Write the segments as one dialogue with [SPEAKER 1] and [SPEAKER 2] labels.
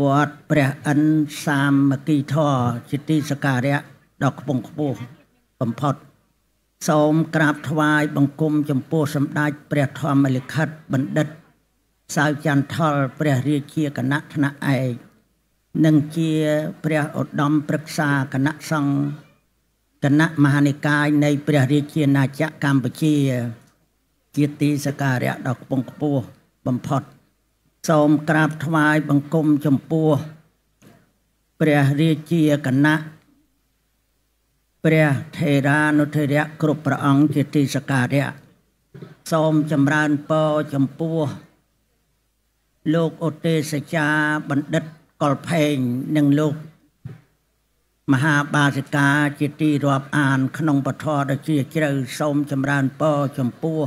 [SPEAKER 1] វត្តព្រះអិនសាមគ្គីធរជាទីសក្ការៈដ៏ខ្ពង់ខ្ពស់បំផុត សូមក្រាបថ្វាយបង្គំចំពោះសម្ដេចព្រះធម្មលិខិតបណ្ឌិតសៅចន្ទថលព្រះរាជាគណៈថ្នាក់ឯកនិងជាព្រះឧត្តមប្រឹក្សាគណៈសង្ឃគណៈមហានិកាយនៃព្រះរាជាណាចក្រកម្ពុជាជាទីសក្ការៈដ៏ខ្ពង់ខ្ពស់បំផុតសូមក្រាបថ្វាយបង្គំចំពោះព្រះរាជាគណៈព្រះថេរានុថេរៈគ្រប់ព្រះអង្គជាទីសក្ការៈសូមចម្រើនពរចំពោះលោកឧទេសចាបណ្ឌិតកុលផេងនិងលោក មហាបាសិកាជាទីរាប់ អាន ក្នុងពធដ៏ជាជ្រៅសូមចម្រើនពរចំពោះ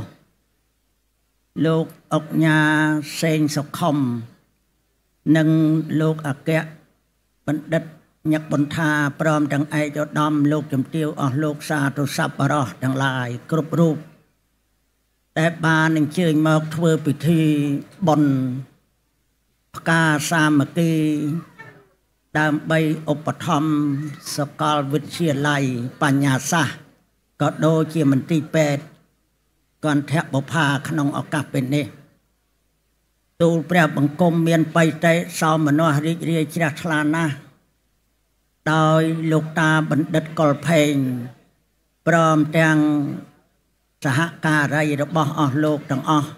[SPEAKER 1] លោកអុកញ៉ាសេងសុខុមនិងលោកអគ្គបណ្ឌិតញឹកបន្ថាព្រមទាំងឯកឧត្តមលោកជំទាវអស់លោកសាទុសប្បរោះទាំងឡាយគ្រប់រូបដែលបានអញ្ជើញមកធ្វើពិធីបុណ្យផ្កាសាមគ្គីដើម្បីឧបត្ថម្ភសកលវិទ្យាល័យបញ្ញាសាស្ត្រក៏ដូចជាមន្ទីរពេទ្យកន្ធៈបុផាក្នុងឱកាសពេលនេះ ទូលព្រះបង្គំមានបៃតេសោមនស្សរីករាយជ្រះថ្លាណាស់ដោយលោកតាបណ្ឌិតកុលផេងព្រមទាំងសហការីរបស់អស់លោកទាំងអស់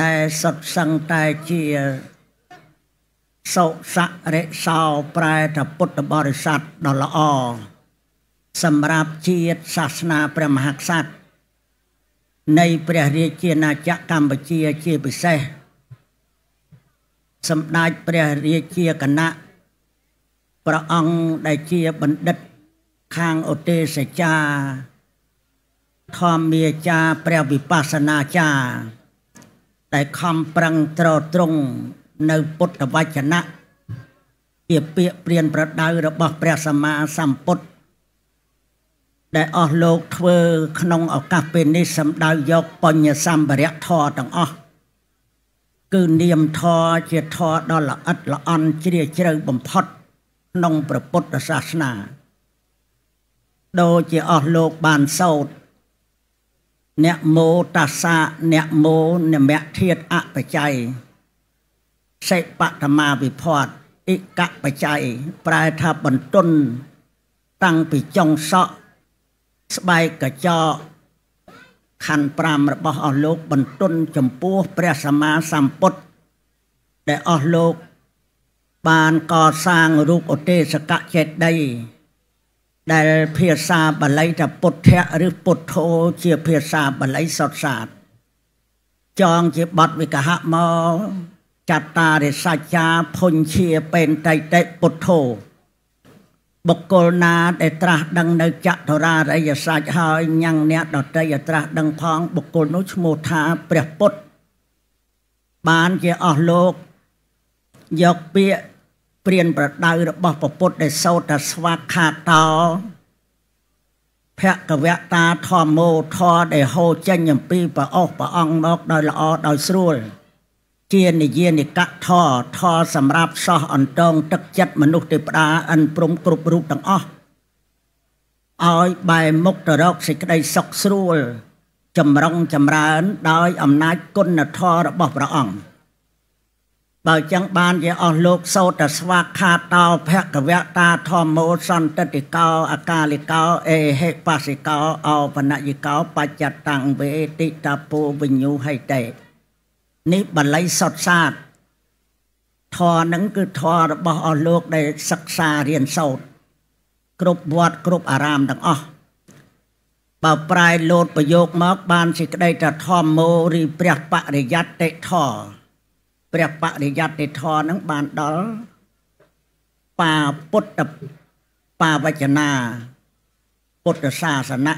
[SPEAKER 1] ដែលសុទ្ធសឹងតែជាសុសៈរិសោប្រែតពុទ្ធបរិស័ទដ៏ល្អសម្រាប់ជាតិសាសនាព្រះមហាក្សត្រនៃព្រះរាជាណាចក្រកម្ពុជាជាពិសេសសម្ដេចព្រះរាជាគណៈព្រះអង្គដែលជាបណ្ឌិតខាងឧទេសចារធម្មាចារព្រះវិបស្សនាចារដែលខំប្រឹងត្រត្រង់នៅពុទ្ធវចនៈជាពាក្យព្រាន ប្រដៅរបស់ព្រះសម្មាសម្ពុទ្ធដែលអស់លោកធ្វើក្នុងឱកាសពេលនេះសម្ដៅយកបញ្ញសម្ភារៈធម៌ទាំងអស់គឺនាមធម៌ជាធម៌ដ៏ល្អិតល្អន់ជ្រាលជ្រៅបំផុតក្នុងព្រះពុទ្ធសាសនា ដូចជាអស់លោកបានសោតអ្នកមោតាសាអ្នកមោនមៈធាតអបច្ច័យសេបតមាវិភ័តអិកបច្ច័យប្រែថាបន្ទុនតាំងពីចុងសក់ស្បែកកញ្ចក់ខណ្ឌ5របស់អស់លោក បន្ទុនចំពោះព្រះសម្មាសម្ពុទ្ធដែលអស់លោក បានកសាងរូបឧទេសកចេតីដែលភាសាបាលីថាពុទ្ធៈឬពុទ្ធោជាភាសាបាលីសុទ្ធសាធចងជាបទវិកហមកចត្តារិសច្ចាភុញជាពេនតៃតិពុទ្ធោបុគ្គលណាដែលត្រាស់ដឹងនៅចតុរារិយសច្ចហើយញ៉ាំងអ្នកដតីត្រាស់ដឹងផងបុគ្គលនោះឈ្មោះថាព្រះពុទ្ធបានជាអស់លោកយកពាក្យព្រានប្រដៅរបស់ពពុទ្ធដែលសោតថាស្វាខាតោភគវតាធម្មោធរដែលហូរចេញអំពីព្រះអស់ព្រះអង្គមកដោយល្អដោយស្រួលជានិយានិកៈធរធរសម្រាប់សោះអន្ទងទឹកចិត្តមនុស្សទេព្តាអិនព្រំគ្រប់រូបទាំងអស់ឲ្យបែរមុខទៅរកសេចក្តីសុខស្រួលចម្រុងចម្រើន ដោយអំណាចគុណធម៌របស់ព្រះអង្គបើចឹងបានជាអស់លោកសោតស្វាខាតោភគវតាធម្មោសន្តតិកោអកាលិកោអេហេបសិកោអោបណយិកោបច្ចតੰវេតិតពោវិញ្ញូហៃតេនេះបល័យសុតសាតធរនឹងគឺធររបស់អស់លោកដែលសិក្សារៀនសូត្រគ្រប់វត្តគ្រប់អារាមទាំងអស់បើប្រែលោតប្រយោគមកបានសេចក្តីថាធម្មោរីព្រះបរិយត្តិធរព្រះបរិយត្តិធរនឹងបានដល់បាពុទ្ធបាវចនាពុទ្ធសាសនា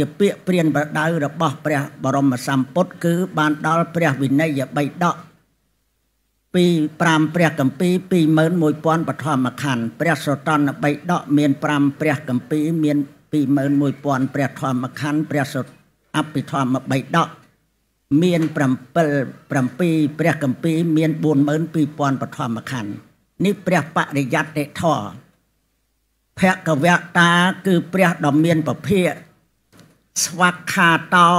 [SPEAKER 1] ជាពាក្យព្រានប្រដៅរបស់ព្រះបរមសម្ពុទ្ធគឺ បានដល់ព្រះវិន័យបៃដកពី5ព្រះកម្ពី21000បឋមខណ្ឌព្រះសតនបៃដកមាន5ព្រះកម្ពី មាន21000ព្រះធម្មខណ្ឌព្រះសតអភិធម្មបៃដកមាន7 7ព្រះកម្ពីមាន42000បឋមខណ្ឌនេះព្រះបរិយត្តិធម៌ភគវតា គឺ ព្រះដ៏មានពភាកស្វាខាតោ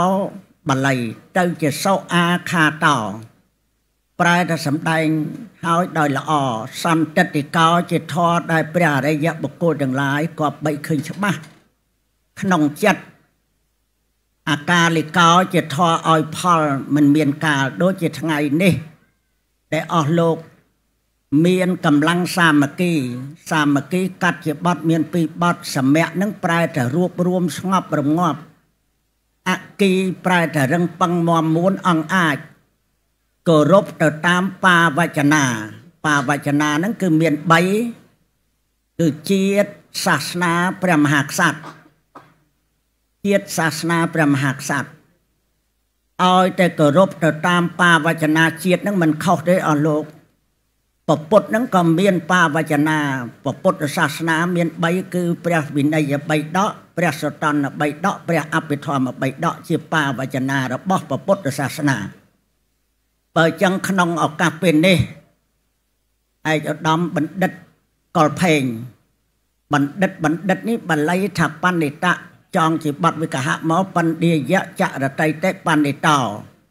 [SPEAKER 1] បល័យទៅជាសុអាខាតោប្រែតែសំដែងហើយដោយល្អសន្តិតិកោជាធរដែលព្រះអរិយបុគ្គលទាំងឡាយគាត់បីឃើញច្បាស់ក្នុងចិត្តអាកាលិកោ ជាធរឲ្យផល មិនមានកាលដូចជាថ្ងៃនេះដែលអស់លោក មានកម្លាំងសាមគ្គីសាមគ្គីកាត់ជាបត់មានពីរបត់សមៈនឹងប្រែតែរួបរวมស្ងប់រងាប់អគីប្រែតែរឹងប៉ឹងមមមួនអង្អាចគោរពទៅតាមបាវចនាបាវចនាហ្នឹងគឺមាន3គឺជាតិសាសនាព្រះមហាក្សត្រជាតិសាសនាព្រះមហាក្សត្រឲ្យតែគោរពទៅតាម បាវចនាជាតិហ្នឹងមិនខុសទេអស់លោកពពុទ្ធហ្នឹងក៏មានបាវចនាពពុទ្ធសាសនា មាន3គឺព្រះវិន័យ3ដកព្រះសតនបៃដកព្រះអភិធម្មបៃដកជាបាវចនារបស់ពុទ្ធសាសនា បើចឹងក្នុងឱកាសពេលនេះឯកឧត្តមបណ្ឌិតកុលផេងបណ្ឌិតបណ្ឌិតនេះបល័យថាបណ្ឌិតចង់ជាបັດវិកហមកបណ្ឌិយៈចរតិតេបណ្ឌិតោ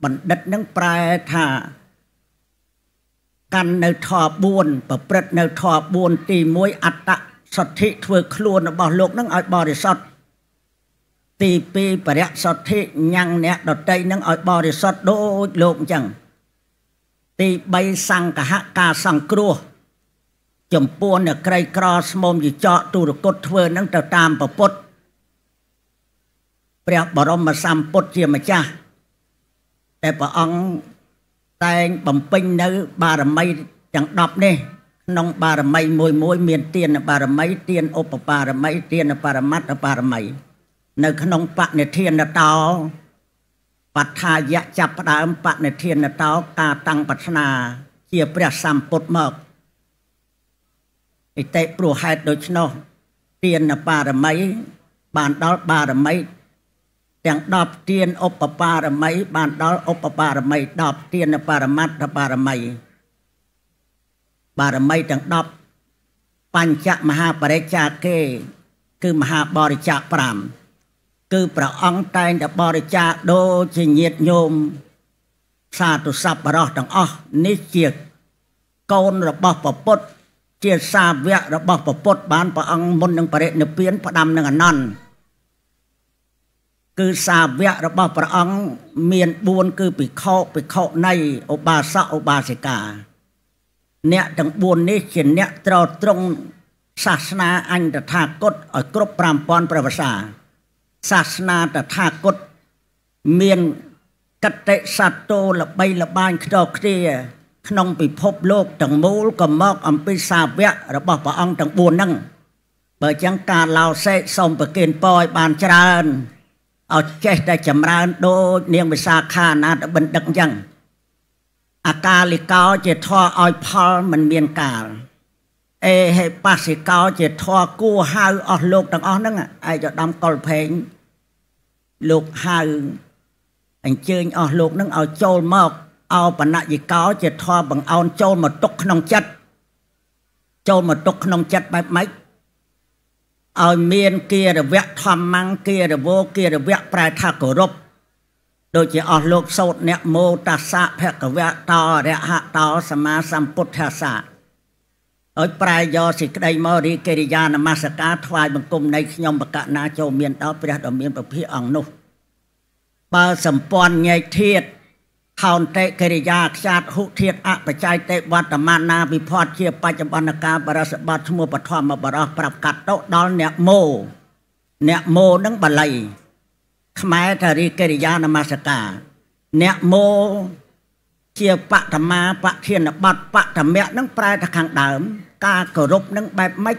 [SPEAKER 1] បណ្ឌិតនឹងប្រែថាកាន់នៅធ4ប្រព្រឹត្តនៅធ4ទី1អត្តសទ្ធិធ្វើខ្លួនរបស់លោក នឹងឲ្យបរិសុទ្ធទី2បរិយសទ្ធិញ៉ាំងអ្នកដតីនឹងឲ្យបរិសុទ្ធដូចលោកអញ្ចឹងទី3សង្កហការសង្គ្រោះចំពោះអ្នកក្រីក្រស្មុំជាចកទុរគតធ្វើនឹងទៅតាមប្រពុតព្រះបរមសម្ពុទ្ធជាម្ចាស់តែព្រះអង្គតែងបំពេញនៅបារមីទាំង10នេះក្នុងបារមីមួយមួយមានទានបារមីទានឧបបារមីទានបរមត្តបារមីនៅក្នុងបណិធានតោបដ្ឋាយៈចាប់ផ្ដើមបណិធានតោការតាំងប្រាថ្នា ជាព្រះសម្ពុទ្ធមកអិតិព្រោះហេតុដូច្នោះ ទានបារមី បានដល់បារមី ទាំង10ទានឧបបារមី បានដល់ឧបបារមី10ទានបរមត្តបារមីបារមីទាំង10បញ្ចមហាបរិច្ចាគេ គឺមហាបរិច្ចា5គឺព្រះអង្គតែងតែបរិច្ចាគដូចជាញាតញោមសាទុសពរោះទាំងអស់នេះជាកូនរបស់ពពុទ្ធជាសាវករបស់ពពុទ្ធបានព្រះអង្គមុននឹងបរិនិព្វានផ្ដាំនឹងអនន្តគឺសាវករបស់ព្រះអង្គមាន4គឺភិក្ខុភិក្ខុណីឧបាសកឧបាសិកា អ្នកទាំង4នេះជាអ្នកត្រត្រង់សាសនាអញ្ញតថាគតឲ្យគ្រប់5000ព្រះវសាសាសនាតថាគត មានគតិសត្វតោល្បីល្បាញខ្ចោគ្រា ក្នុងពិភពលោកទាំងមូលក៏មក អំពីសាវករបស់ព្រះអង្គទាំង4ហ្នឹងបើចឹងការឡោសេសូមប្រគិនពរឲ្យបានច្រើនឲ្យចេះតែចម្រើនដូចនាងវិសាខាអនាតបណ្ឌិតចឹងអាកាលិកោជាធរឲ្យផលមិនមានកាលអេហេបាសិកោ ជាធរគួហៅអស់លោកទាំងអស់ហ្នឹងឯកឧត្តមកុលភេងលោកហៅអញ្ជើញអស់លោក នឹងឲ្យចូលមកអោបណយិកោ ជាធម៌បង្អោនចូលមកទុកក្នុងចិត្តចូលមកទុកក្នុងចិត្តបែបម៉េចឲ្យមានគិរវៈធម្មង្គគិរវោគិរវៈប្រែថាគោរពដូចជាអស់លោកសោតអ្នកមោតាសៈភគវៈតរហតោសមាសម្ពុទ្ធសាឲ្យប្រែយកសេចក្តីមករីកិរិយានមស្ការថ្វាយបង្គំនៃខ្ញុំបកណាចូលមានដល់ព្រះដ៏មានព្រះភិអង្គនោះបើសម្ព័ន្ធញែកធៀតខោនតេកិរិយាខ្យាតហុធៀតអបច្ច័យតេវត្តមានណាវិផតជាបច្ចុប្បន្នការបរិសបត្តិឈ្មោះបឋមបរោះប្រាប់កាត់ទៅដល់អ្នកម៉ូអ្នកម៉ូនឹងបល័យខ្មែរថារីកិរិយានមស្ការអ្នកម៉ូជាបតមាបធានបតបតមៈនឹងប្រែទៅខាងដើមការគោរពនឹងបែបម៉េច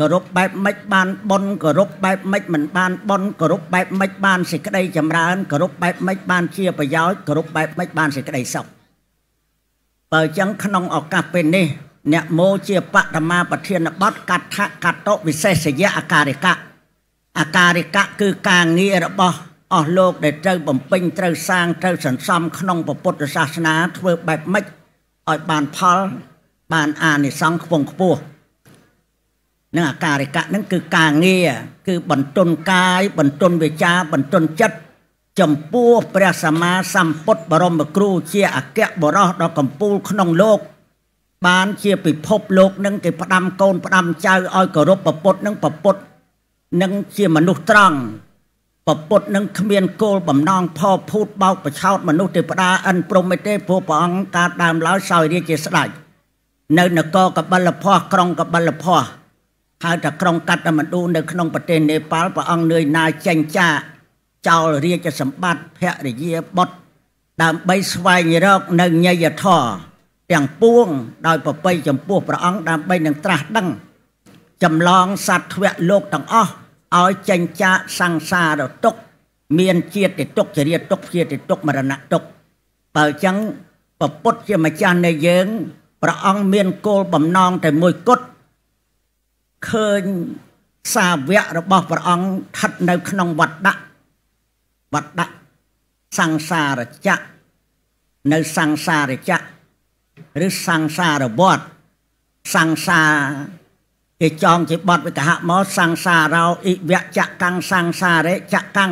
[SPEAKER 1] គោរពបែបម៉េចបានបនគោរពបែបម៉េចមិនបានបនគោរពបែបម៉េចបានសេចក្តីចម្រើនគោរពបែបម៉េចបានជាប្រយោជន៍គោរពបែបម៉េចបានសេចក្តីសុខបើចឹងក្នុងឱកាសពេលនេះអ្នកមោជាបតមា ប្រធានបតកថាកតវិសេសយៈអការិកៈអការិកៈគឺ ការងាររបស់អស់លោក ដែលត្រូវបំពេញត្រូវសាងត្រូវសន្សំក្នុងពុទ្ធសាសនាធ្វើបែបម៉េចឲ្យបានផលបានអានិសង្ឃខ្ពងខ្ពស់នឹងអាការិកៈនឹងគឺការងារគឺបន្ទន់កាយបន្ទន់វាចាបន្ទន់ចិត្តចំពោះព្រះសម្មាសម្ពុទ្ធបរមគ្រូជាអគ្គបរោះដ៏កំពូលក្នុងលោក បានជាពិភពលោកនឹងគេផ្ដាំ កូនផ្ដាំចៅឲ្យគោរពប្រពុតនឹងប្រពុតនឹងជាមនុស្សត្រង់ប្រពុតនឹងគ្មានគោលបំណងផោភូតបោកប្រឆោតមនុស្សទេវតាអិនព្រំទេព្រោះព្រះអង្គកាលដើមឡើយសោយរាជជាស្ដេចនៅនគរកបិលភ័ពក្រុងកបិលភ័ពហៅថាក្រុងកាត់មណ្ឌូនៅក្នុងប្រទេសនេប៉ាល់ព្រះអង្គនឿយណាចេញចាកចោលរាជសម្បត្តិភរិយាបុត្រដើម្បីស្វែងរកនៅញយធរទាំងពួងដោយប្របីចំពោះព្រះអង្គដើម្បីនឹងត្រាស់ដឹងចម្លងសត្វធ្វៈលោកទាំងអស់ឲ្យចេញចាកសង្សារទុក្ខមានជាតិទុក្ខចរិយទុក្ខជាតិទុក្ខមរណៈទុក្ខបើអញ្ចឹងពុទ្ធជាម្ចាស់នៃយើងព្រះអង្គមានគោលបំណងតែមួយគត់ឃើញសាវករបស់ព្រះអង្គស្ថិតនៅក្នុងវត្តដាក់វត្តដាក់សង្សារចៈនៅសង្សារចៈឬសង្សារវត្តសង្សាគេចងជាបទវិកហមកសង្សារោអិវៈចៈកੰសង្សារៈចៈកੰ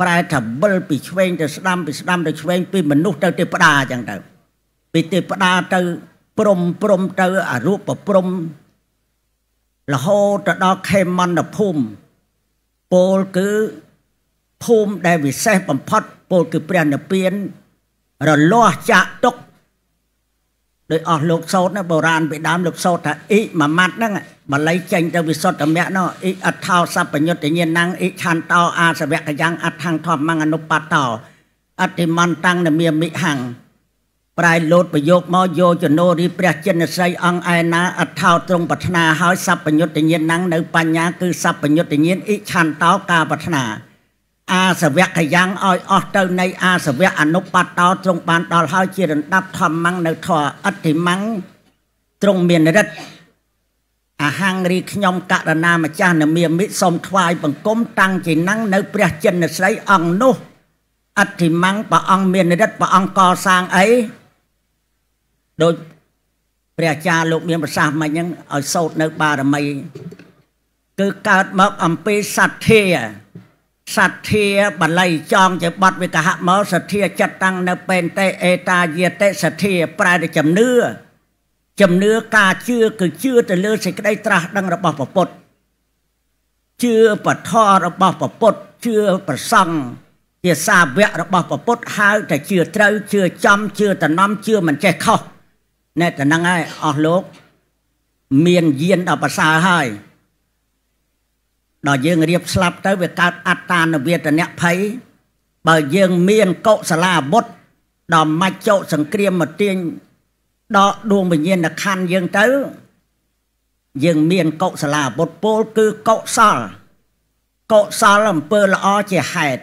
[SPEAKER 1] ប្រែថាវិលពីឆ្វេងទៅស្ដាំពីស្ដាំទៅឆ្វេងពីមនុស្សទៅទេព្តាអញ្ចឹងទៅពីទេព្តាទៅព្រំព្រំទៅអរូបព្រំរហូតទៅដល់ខេមន្តភូមិពលគឺភូមិដែលវិសេសបំផុតពលគឺព្រះនិព្វានរលាស់ចាក់ទុកដោយអស់លោកសោតណាបុរាណពីដើមលោកសោតថាអ៊ីមួយម៉ាត់ហ្នឹងបល័យចេញទៅវិសុទ្ធមគ្គនោះអ៊ីអដ្ឋោសពញ្ញុតញ្ញាណังអ៊ីឆាន់តោអាសវៈកយ៉ាងអដ្ឋังធម្មអនុបតោអតិមន្តังនមាមិហੰប្រែលោតប្រយោគមកយោចនោរីព្រះចិនស័យអង្គឯណាអថោត្រង់ប្រាថ្នាហើយសัพញ្ញុតញ្ញាណងនៅបញ្ញាគឺសัพញ្ញុតញ្ញាណអិឆន្ទោការប្រាថ្នាអាសវៈកយ៉ាងឲ្យអស់ទៅ នៃ អាសវៈអនុបតតោត្រង់បានដល់ហើយជារំដាប់ធម្មងនៅធរអតិមងត្រង់មានរិទ្ធអហង្រីខ្ញុំករណាម្ចាស់នមាមិសូមថ្វាយបង្គំតាំងជាណੰងនៅព្រះចិនស្រីអង្គនោះអតិមងព្រះអង្គមានរិទ្ធព្រះអង្គកសាងអីដូចព្រះអាចារ្យលោក មានប្រសាសន៍មិនហ្នឹងឲ្យសោតនៅបារមីគឺកើតមកអំពីសទ្ធាសទ្ធាបល័យចងជាបត់វិកហមកសទ្ធាចិត្តតាំងនៅពេនតេអេតាយាតេសទ្ធាប្រែទៅជំនឿជំនឿការជឿគឺជឿទៅលើសេចក្តីត្រាស់ដឹងរបស់ព្រះពុទ្ធជឿបធររបស់ព្រះពុទ្ធជឿប្រសង់ជាសាវករបស់ព្រះពុទ្ធហៅតែជឿត្រូវជឿចំជឿតំណំជឿមិនចេះខុសអ្នកតំណឹងហើយអស់លោកមានយានដល់ប្រសើរហើយដល់យើងរៀបស្លាប់ទៅវាកើតអត្តានវេទនៈភ័យបើយើងមានកុសលាបុត្រដល់មច្ចុសង្គ្រាមមកទាញដល់ដួងវិញ្ញាណខណ្ឌយើងទៅ យើងមានកុសលាបុត្រពោលគឺកុសលកុសលអំពើល្អជាហេតុ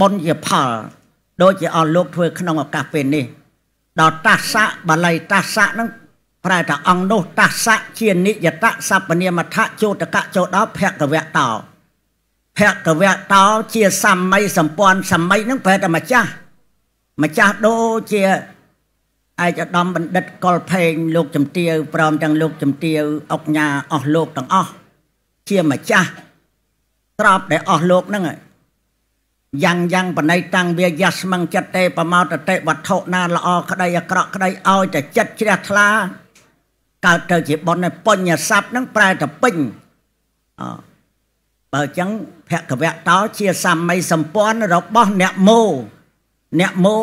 [SPEAKER 1] បុណ្យជាផល ដូចជាអស់លោកធ្វើក្នុងឱកាសពេលនេះដល់តាសៈបាលី តាសៈហ្នឹងប្រែថាអង្គនោះតាសៈជានិយតៈសពនាមថៈជោតកៈចោដោភគវៈតោភគវៈតោជាសម្មីសម្ព័ន្ធសម្មីហ្នឹងប្រែថាម្ចាស់ម្ចាស់ដូចជាឯកឧត្តមបណ្ឌិតកុលភេងលោកជំទាវព្រមទាំងលោកជំទាវអុកញ៉ាអស់លោកទាំងអស់ជាម្ចាស់ក្របដែលអស់លោកហ្នឹងហើយយ៉ាងយ៉ាងបណៃតាំងវាយ៉ាស្មឹងចិត្តទេ ប្រមោតតិវត្ថុណាល្អក្តីអាក្រក់ក្តីឲ្យតែចិត្តជ្រះថ្លាកើតទៅជាបុណ្យបញ្ញស័ព្ទនឹងប្រែទៅពេញអបើចឹងភគវៈតោជាសម្មីសម្ព័ន្ធរបស់អ្នកមោអ្នកមោ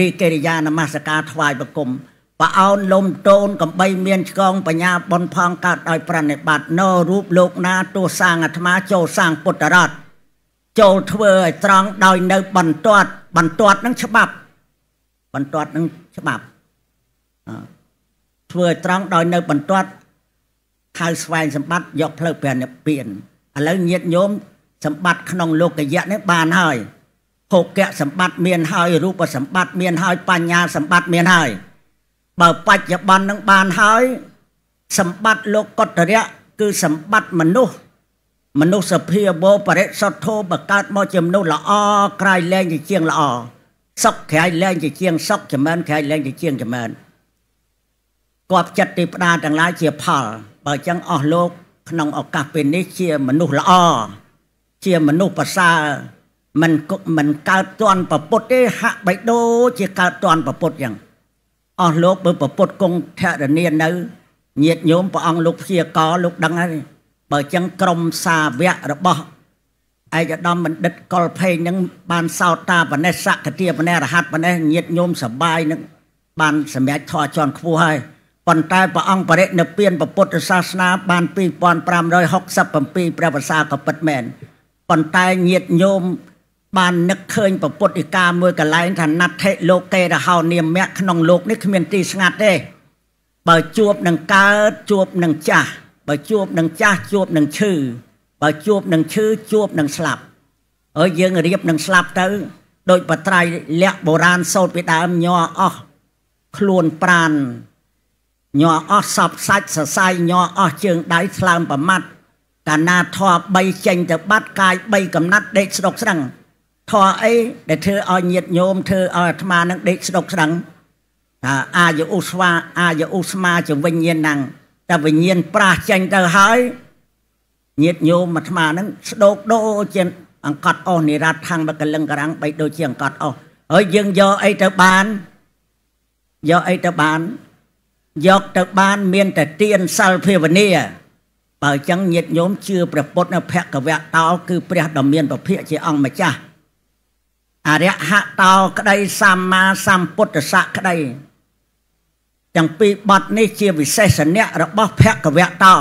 [SPEAKER 1] រីកិរិយានមស្ការថ្វាយបង្គំបអោនលំតូនកំបីមានឆ្កង បញ្ញាបនផងកើតដោយប្រណិប័តនៅរូបលោក ណាទោះសាងអាត្មាចូល សាងពុទ្ធរដ្ឋចូលធ្វើឲ្យត្រង់ដោយនៅបន្ទាត់បន្ទាត់នឹងច្បាប់បន្ទាត់នឹងច្បាប់ធ្វើឲ្យត្រង់ដោយនៅបន្ទាត់ហៅស្វែងសម្បត្តិយកផ្លូវព្រះនិព្វានឥឡូវញាតញោមសម្បត្តិក្នុងលោកយៈនេះបានហើយភោគៈសម្បត្តិមានហើយរូបសម្បត្តិមានហើយបញ្ញាសម្បត្តិមានហើយ បើបច្ចុប្បន្ននឹងបានហើយសម្បត្តិលោកកតរៈគឺ សម្បត្តិមនុស្សមនុស្សភាវោបរិសុទ្ធោបកើតមកជាមនុស្សល្អក្រៃលែង ជាជាងល្អសុខក្រៃលែងជាជាង សុខចម្រើនក្រៃលែងជាជាងចម្រើនគាត់ចិត្តទេផ្ដាទាំងឡាយជាផល បើចឹងអស់លោកក្នុងឱកាសពេលនេះជាមនុស្សល្អជាមនុស្សប្រសើរមិនមិនកើតតន់ប្រពុតទេហាក់បីដូចជាកើតតន់ប្រពុតចឹងអស់លោកបើប្រពុតគង់ធរណីនៅញាតញោមព្រះអង្គលោកព្យាករលោកដឹងហើយបើចឹងក្រមសាវករបស់ឯកឧត្តមបណ្ឌិតកុលភេងនឹងបាន សោតតាបណេះសក្តិបណេះរហ័តបណេះញាតញោមសបាយនឹងបាន សម្រេចធរជន់ខ្ពស់ហើយប៉ុន្តែព្រះអង្គបរិនិព្វានពុទ្ធសាសនា បាន2567ព្រះវស្សាក៏ពិតមែនប៉ុន្តែញាតញោមបាននឹកឃើញពុទ្ធិកាមួយកន្លែងថាណដ្ឋិលោកេរហោ នាមៈក្នុងលោកនេះគ្មានទីស្ងាត់ទេបើជួបនឹងកើតជួបនឹងចាស់បើជួបនឹងចាស់ជួបនឹងឈឺបើជួបនឹងឈឺជួបនឹងស្លាប់ហើយយើងរៀបនឹងស្លាប់ទៅដោយបត្រៃលក្ខបុរាណសោតពីដើមញ័រអស់ខ្លួនប្រានញ័រអស់សពសាច់សរសៃញ័រអស់ជើងដៃស្លើមប្រមាត់កាណាធေါ်3ចេញទៅបាត់កាយ3កំណាត់ដេកស្ដុកស្ដឹងធေါ်អីដែលធ្វើឲ្យញាតញោមធ្វើឲ្យអាត្មានឹងដេកស្ដុកស្ដឹងថាអាយុស្វាអាយុស្មាជាវិញ្ញាណហ្នឹងតែវិញ្ញាណប្រាសចេញទៅហើយញាតញោមអាត្មាហ្នឹងស្ដោកដោជាអង្កត់អស់និរ័តខាងមកកលឹងករាំងបីដូចជាអង្កត់អស់ហើយយើងយកអីទៅបានយកអីទៅបានយកទៅបាន មានតែទៀនសិលភាវនាបើចឹងញាតញោមជឿព្រះពុទ្ធនៅភគវៈតោគឺព្រះដ៏មានពភៈជាអង្គម្ចាស់អរិយហតោក្តី សម្មាសម្ពុទ្ធសៈក្តីទាំងពីរបាត់នេះជាវិសេសនៈរបស់ភគវតោ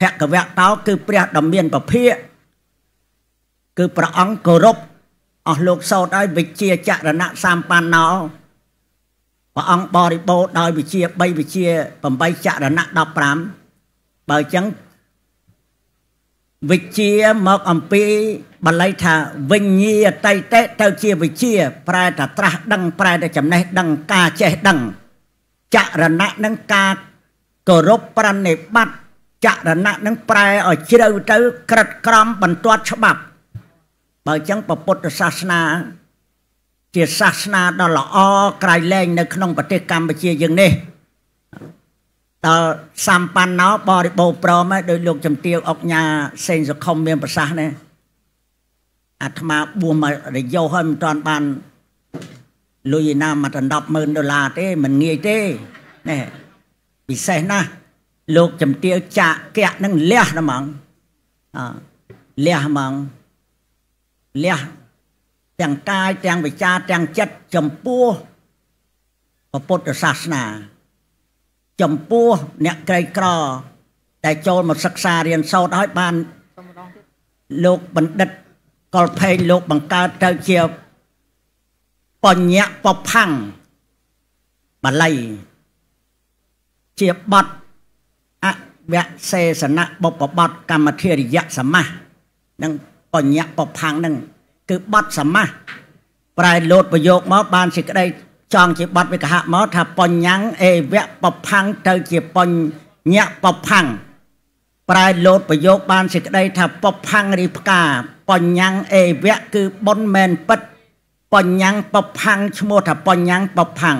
[SPEAKER 1] ភគវតោ គឺព្រះដ៏មានពភាកគឺព្រះអង្គគោរពអស់លោកសោតឲ្យវិជាចរណៈសម្បណ្ណោព្រះអង្គបរិបូរដោយ វិជា3វិជា8ចរណៈ15បើអញ្ចឹងវិជាមកអំពីបល័យថា វិញ្ញាតៃតេទៅជាវិជាប្រែតត្រាស់ដឹង ប្រែតចំណេះដឹងការចេះដឹងចរណៈនឹងការគោរពប្រណិប័តចរណៈនឹងប្រែឲ្យជ្រៅទៅក្រិតក្រមបន្ទាត់ច្បាប់ បើអញ្ចឹងពុទ្ធសាសនា ជាសាសនាដ៏ល្អក្រៃលែងនៅក្នុងប្រទេសកម្ពុជាយើងនេះដល់សម្បណ្ណោបរិបោប្រមហើយដោយលោកចំទាវអុកញ៉ាសេងសុខុមមានប្រសាសន៍ណាអាត្មាបួសមករយោហើយមិនទាន់បានលុយឯណាមកដល់100000ដុល្លារទេមិនងាយទេណែពិសេសណាស់លោកចំទាវចាក់កាក់នឹងលះហ្មងអលះហ្មងលះទាំងកាយទាំងវិចារទាំងចិត្តចំពោះព្រះពុទ្ធសាសនាចំពោះអ្នកក្រីក្រ តែចូលមកសិក្សារៀនសូត្រឲ្យបានលោកបណ្ឌិតកុលភេងលោកបង្កើតទៅជាបញ្ញពផੰងបាលីជាបតអវសេសនៈបុព្វបតកម្មធិរិយសមាសនិងបញ្ញពផੰងនឹងគឺបតសមាសប្រែលោតប្រយោគមកបានសេចក្តីចង់ជាបតវិកហៈមកថាបញ្ញੰអេវៈពផੰងទៅជាបញ្ញពផੰងប្រែលោតប្រយោគបានសេចក្តីថាពផੰងរីផ្កាបញ្ញੰអេវៈគឺប៉ុនមែនពិតបញ្ញាំងបផាំងឈ្មោះថាបញ្ញាំងបផាំង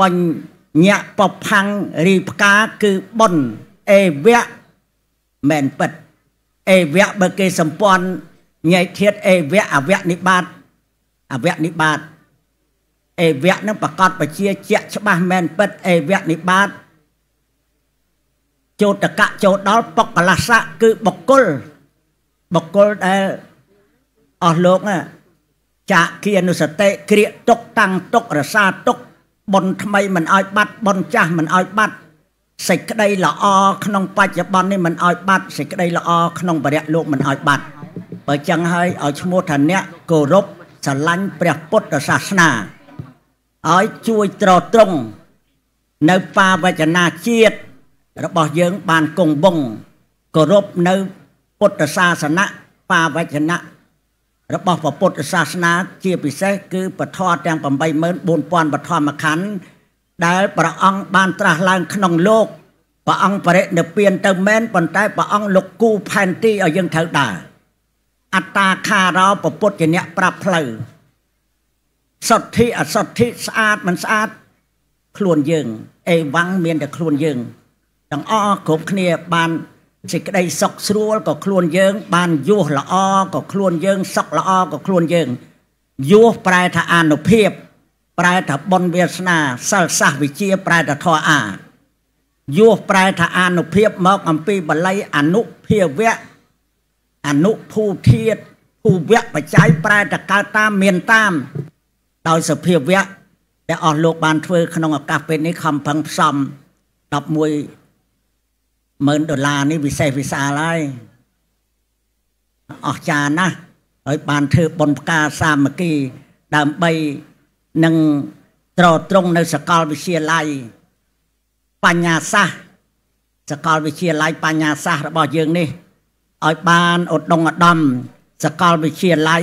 [SPEAKER 1] បញ្ញាបផាំងរីផ្កាគឺបុនអេវៈមែនពិតអេវៈបើគេសម្ពន្ធញែកធាតអេវៈអវៈនិបាតអវៈនិបាតអេវៈនឹងប្រកាសបជាជាក់ច្បាស់មែនពិតអេវៈនិបាតចោតកៈចូលដល់បកលាសៈគឺបកុលបកុលដែលអស់លោកណាចាគិអនុសតិក្រៀកទុកតាំងទុករសាទុកបុណ្យថ្មីមិនឲ្យបាត់បុណ្យចាស់មិនឲ្យបាត់សេចក្តីល្អក្នុងបច្ចុប្បន្ននេះមិនឲ្យបាត់សេចក្តីល្អក្នុងបរិយលោកមិនឲ្យបាត់ បើចឹងហើយឲ្យឈ្មោះថាអ្នកគោរពស្រឡាញ់ព្រះពុទ្ធសាសនាឲ្យជួយត្រត្រង់នៅបាវចនាជាតិរបស់យើងបានគង់វង្សគោរពនៅពុទ្ធសាសនាបាវចនារបស់ព្រះពុទ្ធសាសនា ជាពិសេស គឺពធទាំង84000ពធមខណ្ឌដែលព្រះអង្គបានត្រាស់ឡើងក្នុងលោកព្រះអង្គបរិនិព្វានទៅមែនប៉ុន្តែព្រះអង្គលោកគូផែនទីឲ្យយើងត្រូវដើរអត្តាខារោប្រពុតជាអ្នកប្រាប់ផ្លូវសទ្ធិអសទ្ធិស្អាតមិនស្អាត ខ្លួនយើងអេវ៉ាំងមានតែខ្លួនយើងទាំងអស់គ្រប់គ្នាបានសេចក្តីសុខស្រួលក៏ខ្លួនយើង បានយោះល្អក៏ខ្លួនយើងសុខល្អក៏ខ្លួនយើងយោះប្រែថាអនុភាពប្រែថាបុណ្យវាសនាសិលសាសវិជាប្រែថាធម៌អាយោះប្រែថាអនុភាពមកអំពីបល័យអនុភាវៈអនុភូធាតភូវៈបច្ច័យប្រែថាកើតតាមមានតាមដោយសភាវៈដែលអស់លោកបានធ្វើក្នុងឱកាសពេលនេះខំប្រឹងផ្សំ11 10000ដុល្លារនេះពិសេសវិសាលហើយអស្ចារ្យណាស់ហើយបានធ្វើបុណ្យផ្កាសាមគ្គី ដើម្បីនឹងត្រត្រង់នៅសកលវិទ្យាល័យបញ្ញាសាស្ត្រសកលវិទ្យាល័យបញ្ញាសាស្ត្ររបស់យើងនេះឲ្យបានឧត្តមឧត្តមសកលវិទ្យាល័យ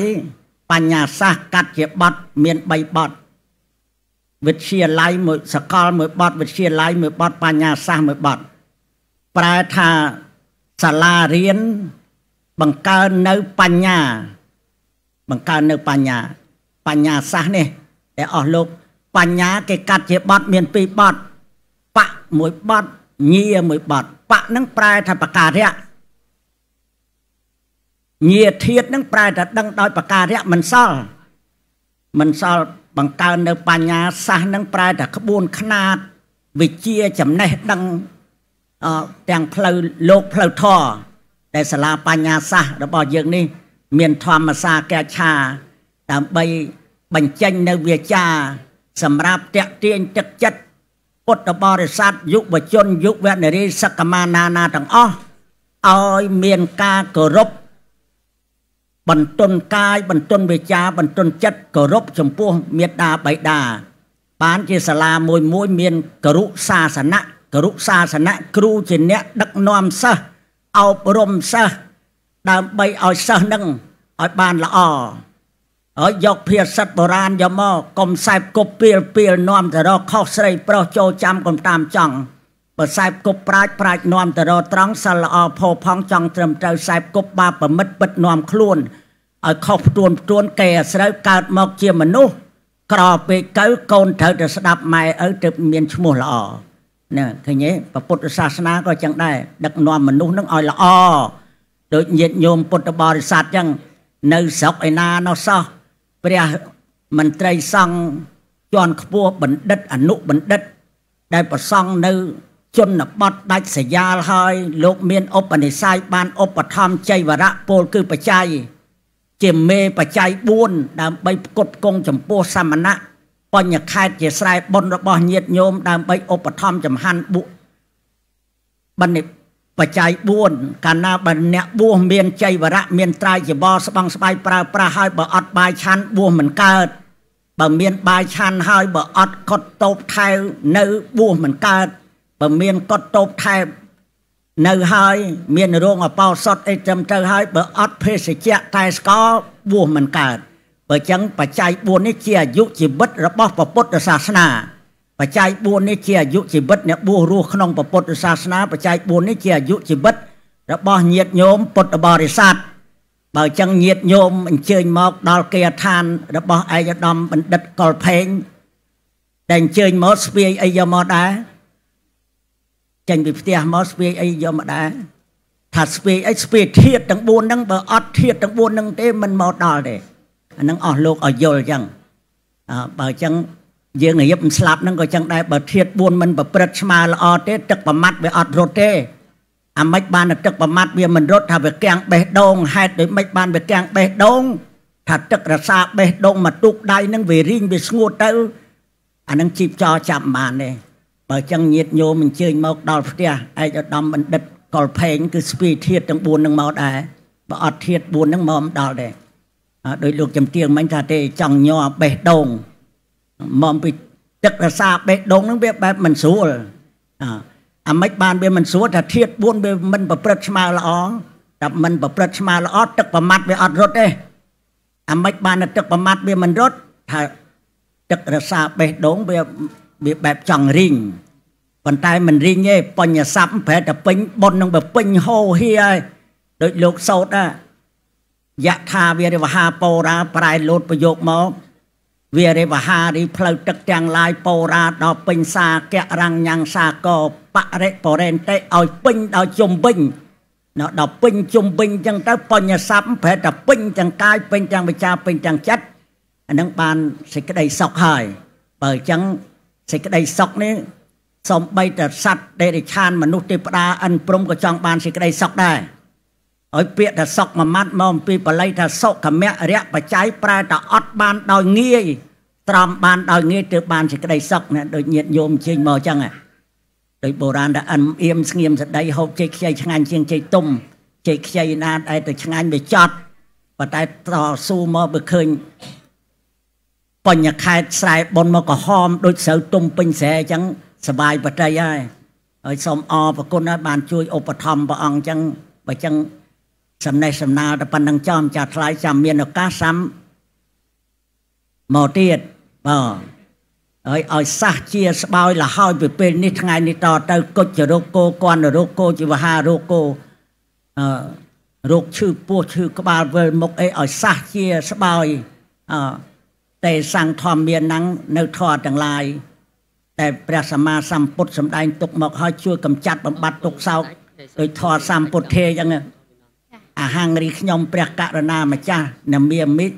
[SPEAKER 1] បញ្ញាសាស្ត្រកាត់ជាបត់មាន3បត់វិទ្យាល័យមួយសកលមួយបត់វិទ្យាល័យមួយបត់បញ្ញាសាស្ត្រមួយបត់ប្រែថាសាលារៀន បង្កើននៅបញ្ញា បង្កើននៅបញ្ញាបញ្ញាសាស្ត្រនេះដែលអស់លោក បញ្ញាគេកាត់ជាបត់មានពីរបត់បៈមួយបត់ញាមួយបត់បៈនឹង ប្រែថាបការៈញាធាតនឹងប្រែថាដឹងដោយបការៈមិនសល់មិនសល់បង្កើននៅបញ្ញាសាស្ត្រនឹងប្រែថាក្បួន ខ្នាត វិជាចំណេះដឹងទាំងផ្លូវលោកផ្លូវធម៌ដែលសាលាបញ្ញាសាស្ត្ររបស់យើងនេះ មានធម្មសាកាឆាដើម្បីបញ្ចេញនៅវាចា សម្រាប់តាក់ទាញទឹកចិត្តពុទ្ធបរិស័ទយុវជនយុវនារីសកម្មណានាទាំងអស់ឲ្យមានការគោរពបន្ទន់កាយបន្ទន់វាចាបន្ទន់ចិត្តគោរពចំពោះមេត្តាបិតាបានជាសាលាមួយមួយមានគរុសាសនៈទរុសាសនៈគ្រូជាអ្នក ដឹកនាំសិស្សអប់រំសិស្សដើម្បីឲ្យសិស្សនឹងឲ្យបានល្អហើយយកភាសិតបុរាណយកមកកុំសែបគប់ពីលពីលនាំទៅរកខុសស្រីប្រុសចូលចាំកុំតាមចង់បើសែបគប់ប្រាជ្ញប្រាជ្ញនាំទៅរកត្រង់សិលល្អផោផង់ចង់ត្រឹមត្រូវសែបគប់បាបប្រមិតពិតនាំខ្លួនឲ្យខុសផ្ទួនផ្ទួនកែស្រូវកើតមកជាមនុស្សក្រពេកកៅកូនត្រូវតែស្ដាប់ម៉ែឪទើបមានឈ្មោះល្អណាឃើញទេព្រះពុទ្ធសាសនាក៏ចឹងដែរដឹកនាំមនុស្សនឹងឲ្យល្អដូចញាតិញោមពុទ្ធបរិស័ទចឹងនៅស្រុកឯណានោះសោះព្រះមន្ត្រីសង្ឃជាន់ខ្ពស់បណ្ឌិតអនុបណ្ឌិត ដែលប្រសង់នៅ ជនបទដាច់សយ៉ាលហើយលោក មានឧបនិស្ស័យបានឧបត្ថម្ភចៃវរៈពលគឺបច្ច័យជាមេបច្ច័យ4ដើម្បីផ្គត់ផ្គង់ចំពោះសមណៈបញ្ញខេតជាស្រែបុណ្យរបស់ញាតិញោមដើម្បីឧបត្ថម្ភចំហាន់បុបណ្ឌិតបច្ច័យ4កាលណាបើអ្នកបួសមានចៃវរៈមានត្រាយច្បល់ស្បង់ស្បាយប្រើប្រាស់ហើយបើអត់បាយឆាន់បួសមិនកើតបើមានបាយឆាន់ហើយបើអត់កត់តូបថែវនៅបួសមិនកើតបើមានកត់តូបថែវនៅហើយមានរោងអបោសុតអីត្រឹមត្រូវហើយបើអត់ភេសជ្ជៈតែស្ករបួសមិនកើត។បើចឹងបច្ច័យ4នេះជាអាយុជីវិត របស់ពុទ្ធសាសនា បច្ច័យ4នេះជាអាយុជីវិតអ្នកបួសរស់ក្នុងពុទ្ធសាសនាបច្ច័យ4នេះជាអាយុជីវិតរបស់ញាតិញោមពុទ្ធបរិស័ទបើចឹងញាតិញោមអញ្ជើញមកដល់គេដ្ឋាន របស់ឯកឧត្តមបណ្ឌិតកុលភេងតែអញ្ជើញមកស្ពាយអីយកមកដែរចេញពីផ្ទះមកស្ពាយអីយកមកដែរថាស្ពាយអីស្ពាយធាតទាំង4ហ្នឹងបើអត់ធាតទាំង4ហ្នឹងទេមិនមកដល់ទេអានឹងអស់លោកឲ្យយល់អញ្ចឹងបើអញ្ចឹងយើងរៀបមិនស្លាប់ហ្នឹងក៏ចឹងដែរបើធាត4មិនប្រព្រឹត្តស្មើល្អទេទឹកប្រមាត់វាអត់រត់ទេអាម៉េចបានទឹកប្រមាត់វាមិនរត់ថាវាកាំងបេះដូងហេតុដូចម៉េចបានវាកាំងបេះដូង ថាទឹករសាបេះដូងមកទូកដៃនឹងវារីងវាស្ងួតទៅអានឹងជីបចោចាប់បានទេបើចឹងញាតញោមអញ្ជើញមកដល់ផ្ទះឯកឧត្តមបណ្ឌិតកុលផេង គឺស្ពីធាតទាំង4នឹងមកដែរបើអត់ធាត4នឹងមកមិនដល់ទេដោយលោកចំទៀងមិញថាទេចង់ញ័របេះដូងមកពីទឹករសាបេះដូងហ្នឹងវាបែបមិនស្រួលអាមិនបានវាមិនស្រួលថាធាត4វាមិនប្រព្រឹត្តស្មើល្អតែមិនប្រព្រឹត្តស្មើល្អទឹកប្រមាត់វាអត់រត់ទេអាមិនបានទឹកប្រមាត់វាមិនរត់ថាទឹករសាបេះដូងវាវាបែបចង់រីងប៉ុន្តែមិនរីងទេបញ្ញស័ព្ទប្រែតែពេញប៉ុននឹងពេញហោហៀហើយដូចលោកសោតដែរយថាវារិវហាបូរាប្រែលោតប្រយោគមកវារិវហារីផ្លូវទឹកទាំងឡាយបូរាដល់ពេញសាកៈរញ្ញង្សាកបរិបរេនតេឲ្យពេញដល់ជុំវិញនៅដល់ពេញជុំវិញចឹងទៅបញ្ញស័ព្ទប្រែតែពេញទាំងកាយពេញទាំងវិចាពេញទាំងចិត្តអានឹងបានសេចក្តីសុខហើយបើចឹងសេចក្តីសុខនេះសំបីតែសัตว์ដែលរិឆាន មនុស្សទេវតាអិនព្រំក៏ចង់បានសេចក្តីសុខដែរឲ្យពាក្យថាសក់មួយម៉ាត់មកអំពីបល័យថាសុខមៈរៈបច្ច័យប្រែថាអត់បានដោយងាយត្រាំបានដោយងាយទើបបានសេចក្តីសុខណាដូចញាតញោមជិញមកអញ្ចឹងដូចបុរាណថាអឹមអៀមស្ងៀមសដីហូបចេកខ្ចីឆ្ងាញ់ជាងចេកទុំចេកខ្ចីណាតែទៅឆ្ងាញ់វាចត់ប៉ុន្តែតស៊ូមកបើឃើញបញ្ញខេតស្រែប៉ុនមកក្រហមដូចស្រូវទុំពេញស្រែអញ្ចឹងសបាយប្រតិយហើយហើយសូមអរប្រគុណហើយបាន ជួយឧបត្ថម្ភព្រះអង្គអញ្ចឹងបើអញ្ចឹងសំណេះសំណាលតែប៉ុណ្្នឹងចំចាថ្លៃចាំមានឱកាសសាំមកទៀតបាទហើយឲ្យសះជាស្បោយលហើយពីពេលនេះថ្ងៃនេះតទៅគុជរោគគោគន់រោគគោជីវហារោគគោអឺរោគឈឺពោះឈឺក្បាលវិលមុខអីឲ្យសះជាស្បោយអឺតេសង្ឃធម្មានឹងនៅធរទាំងឡាយតែព្រះសម្មាសម្ពុទ្ធសម្ដែងទុកមកឲ្យជួយកម្ចាត់បំបត្តិទុកសោកដោយធរសម្ពុទ្ធេអញ្ចឹងអហង្រីខ្ញុំព្រះករុណាម្ចាស់នមាមិត្ត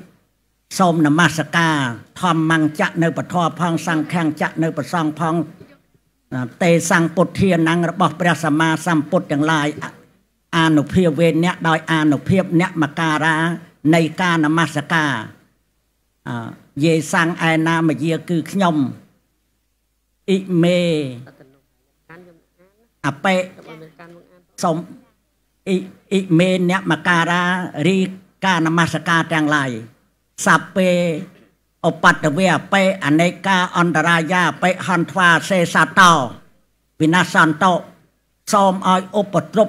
[SPEAKER 1] សូមនមស្ការធម្មង្ចៈនៅពធផងសង្ឃង្ចៈនៅប្រសងផងទេសង្ឃពុទ្ធានังរបស់ព្រះសម្មាសម្ពុទ្ធទាំងឡាយអនុភាពវេអ្នកដោយអនុភាពអ្នកមការៈនៃការនមស្ការយេសង្ឃឯណាមយាគឺខ្ញុំអ៊ីមេអបេសូមអ៊ីអ៊ីមេនមកការារីកានមស្ការទាំងឡាយសពេអបត្តវេបេអនេកាអន្តរាយាបេហន្ធ្វាសេសតោវិណាសន្តោសូមឲ្យឧបទ្រព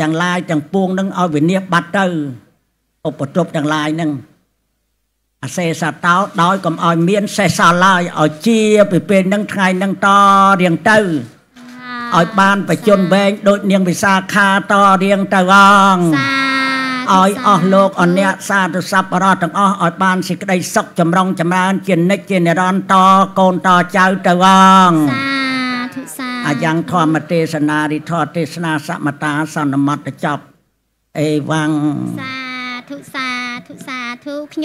[SPEAKER 1] ទាំងឡាយទាំងពួងនឹងឲ្យវិនិច្ឆ័យបាត់ទៅឧបទ្រពទាំងឡាយនឹងអសេសតោដោយកំឲ្យមានសេសសល់ឡើយឲ្យជាពីពេលនឹងថ្ងៃនឹងតរៀងទៅឲ្យបានបច្ចុប្បន្នវែងដូចនាងវិសាខាតរៀងទៅអង្គសាឲ្យអស់លោកអនៈសាធុសពរទាំងអស់ឲ្យបានសេចក្តីសុខចម្រុងចម្រើនជានិច្ចជានិរន្តរកូនតចៅទៅអង្គសាធុសាអាយ៉ាងធម្មទេសនារិធទេសនាសមតាសន្មតចប់អេវ៉ាំងសាធុសាធុសាធុ